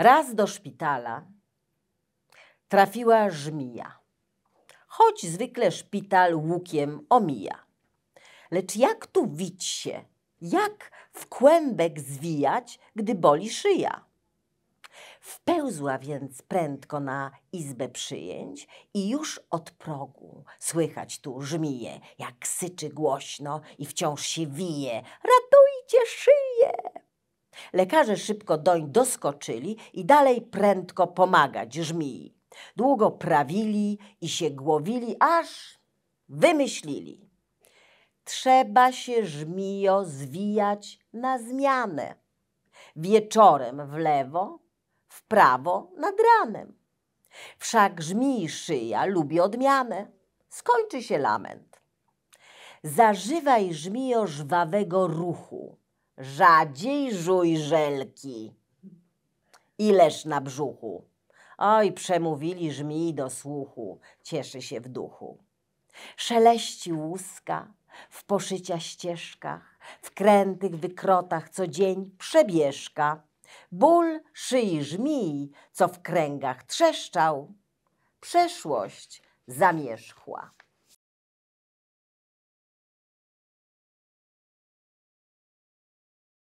Raz do szpitala trafiła żmija, choć zwykle szpital łukiem omija. Lecz jak tu wić się, jak w kłębek zwijać, gdy boli szyja? Wpełzła więc prędko na izbę przyjęć i już od progu słychać tu żmije, jak syczy głośno i wciąż się wije. Ratujcie Lekarze szybko doń doskoczyli i dalej prędko pomagać żmii. Długo prawili i się głowili, aż wymyślili. Trzeba się żmijo zwijać na zmianę. Wieczorem w lewo, w prawo nad ranem. Wszak żmij szyja lubi odmianę. Skończy się lament. Zażywaj żmijo żwawego ruchu Rzadziej żuj żelki. Ileż na brzuchu. Oj, przemówili żmij do słuchu, cieszy się w duchu. Szeleści łuska w poszycia ścieżkach, w krętych wykrotach co dzień przebieżka. Ból szyi żmij, co w kręgach trzeszczał, przeszłość zamierzchła.